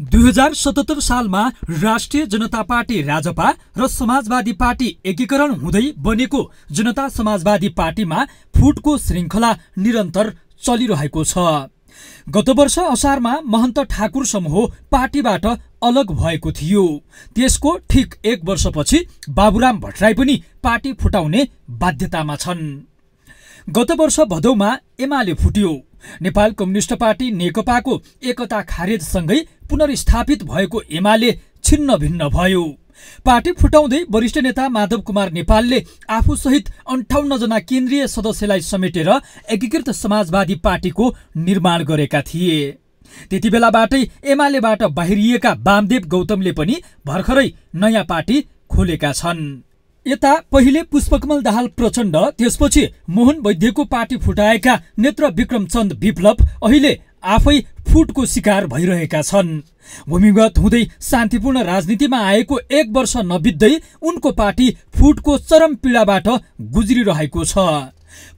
दुई हजार सतहत्तर सालमा राष्ट्रिय जनता पार्टी राजपा र समाजवादी पार्टी एकीकरण हुँदै बनेको जनता समाजवादी पार्टीमा फुटको श्रृङ्खला निरन्तर चलिरहेको छ गत वर्ष असारमा महन्त ठाकुर समूह पार्टीबाट अलग भएको थियो त्यसको ठिक एक वर्षपछि बाबुराम भट्टराई पनि पार्टी फुटाउने बाध्यतामा छन् गत वर्ष भदौमा एमाले फुट्यो नेपाल कम्युनिष्ट पार्टी नेकपाको एकता खारेजसँगै पुनर्स्थापित भएको एमाले छिन्न भिन्न भयो पार्टी फुटाउँदै वरिष्ठ नेता माधव कुमार नेपालले आफूसहित अन्ठाउन्नजना केन्द्रीय सदस्यलाई समेटेर एकीकृत समाजवादी पार्टीको निर्माण गरेका थिए त्यति बेलाबाटै एमालेबाट बाहिरिएका वामदेव गौतमले पनि भर्खरै नयाँ पार्टी खोलेका छन् यता पहिले पुष्पकमल दाहाल प्रचण्ड त्यसपछि मोहन वैद्यको पार्टी फुटाएका नेत्र विक्रमचन्द विप्लव अहिले आफै फुटको शिकार भइरहेका छन् भूमिगत हुँदै शान्तिपूर्ण राजनीतिमा आएको एक वर्ष नबित्दै उनको पार्टी फुटको चरम पीडाबाट गुज्रिरहेको छ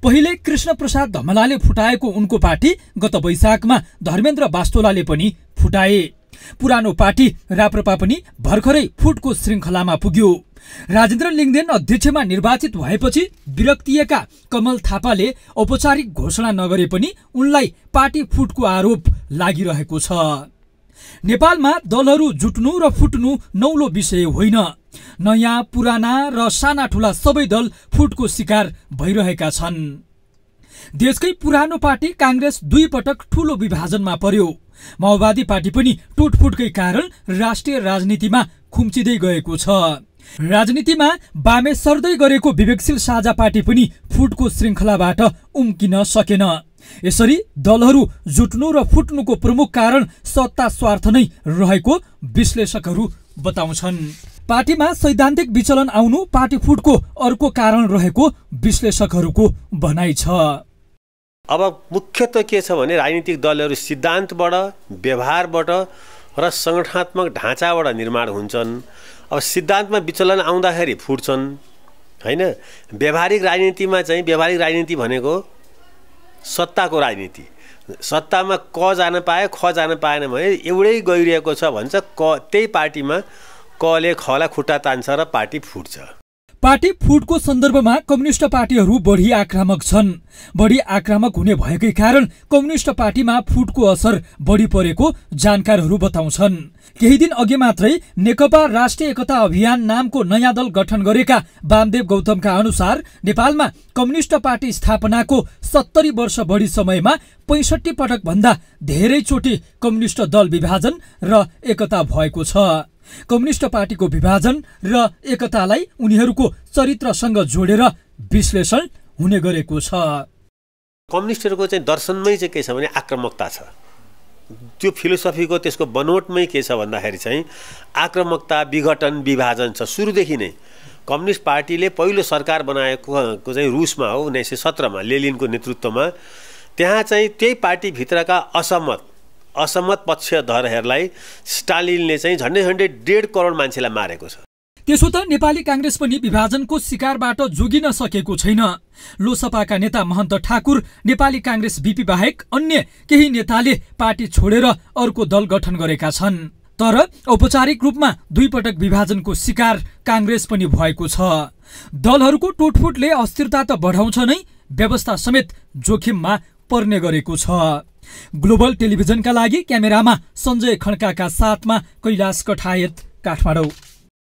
पहिले कृष्ण प्रसाद धमलाले फुटाएको उनको पार्टी गत वैशाखमा धर्मेन्द्र बास्तोलाले पनि फुटाए पुरानो पार्टी राप्रपा पनि भर्खरै फुटको श्रृङ्खलामा पुग्यो राजेन्द्र लिङ्गदेन अध्यक्षमा निर्वाचित भएपछि विरक्तिएका कमल थापाले औपचारिक घोषणा नगरे पनि उनलाई पार्टी फुटको आरोप लागिरहेको छ नेपालमा दलहरू जुट्नु र फुट्नु नौलो विषय होइन नयाँ पुराना र साना ठुला सबै दल फुटको शिकार भइरहेका छन् देशकै पुरानो पार्टी काङ्ग्रेस दुई पटक ठूलो विभाजनमा पर्यो माओवादी पार्टी पनि टुटफुटकै कारण राष्ट्रिय राजनीतिमा खुम्चिँदै गएको छ राजनीतिमा बामे सर्दै गरेको विवेकशील साझा पार्टी पनि फुटको श्रृङ्खलाबाट उम्किन सकेन यसरी दलहरू जुट्नु र फुट्नुको प्रमुख कारण सत्ता स्वार्थ नै रहेको विश्लेषकहरू बताउँछन् पार्टीमा सैद्धान्तिक विचलन आउनु पार्टी फुटको अर्को कारण रहेको विश्लेषकहरूको भनाइ छ अब मुख्यत के छ भने राजनीतिक दलहरू सिद्धान्तबाट व्यवहारबाट र सङ्गठनात्मक ढाँचाबाट निर्माण हुन्छन् अब सिद्धान्तमा विचलन आउँदाखेरि फुट्छन् होइन व्यावहारिक राजनीतिमा चाहिँ व्यावहारिक राजनीति भनेको सत्ताको राजनीति सत्तामा क जान पायो ख जान पाएन भने एउटै गइरहेको छ भन्छ क त्यही पार्टीमा कले खलाई खुट्टा तान्छ र पार्टी फुट्छ पार्टी फुटको सन्दर्भमा कम्युनिष्ट पार्टीहरू बढी आक्रामक छन् बढी आक्रामक हुने भएकै कारण कम्युनिष्ट पार्टीमा फुटको असर बढी परेको जानकारहरू बताउँछन् केही दिन अघि मात्रै नेकपा राष्ट्रिय एकता अभियान नामको नयाँ दल गठन गरेका वामदेव गौतमका अनुसार नेपालमा कम्युनिष्ट पार्टी स्थापनाको सत्तरी वर्ष बढी समयमा पैँसठी पटकभन्दा धेरैचोटि कम्युनिष्ट दल विभाजन र एकता भएको छ कम्युनिस्ट पार्टीको विभाजन र एकतालाई उनीहरूको चरित्रसँग जोडेर विश्लेषण हुने गरेको छ कम्युनिस्टहरूको चाहिँ दर्शनमै चाहिँ के छ भने आक्रामकता छ त्यो फिलोसफीको त्यसको बनोटमै के छ भन्दाखेरि चाहिँ आक्रमकता विघटन विभाजन छ सुरुदेखि नै कम्युनिस्ट पार्टीले पहिलो सरकार बनाएको चाहिँ रुसमा हो उन्नाइस सय सत्रमा लेलिनको नेतृत्वमा त्यहाँ चाहिँ त्यही पार्टीभित्रका असहमत असमत पक्षधरहरूलाई स्टालिनले चाहिँ झन्डै झन्डै डेढ करोड मान्छेलाई मारेको छ त्यसो त नेपाली काङ्ग्रेस पनि विभाजनको शिकारबाट जोगिन सकेको छैन लोसपाका नेता महन्त ठाकुर नेपाली काङ्ग्रेस बिपी बाहेक अन्य केही नेताले पार्टी छोडेर अर्को दल गठन गरेका छन् तर औपचारिक रूपमा दुईपटक विभाजनको शिकार काङ्ग्रेस पनि भएको छ दलहरूको टुटफुटले अस्थिरता त बढाउँछ नै व्यवस्था समेत जोखिममा पर्ने गरेको छ ग्लोबल टेलिभिजनका लागि क्यामेरामा सञ्जय खड्काका साथमा कैलाश कठायत काठमाडौँ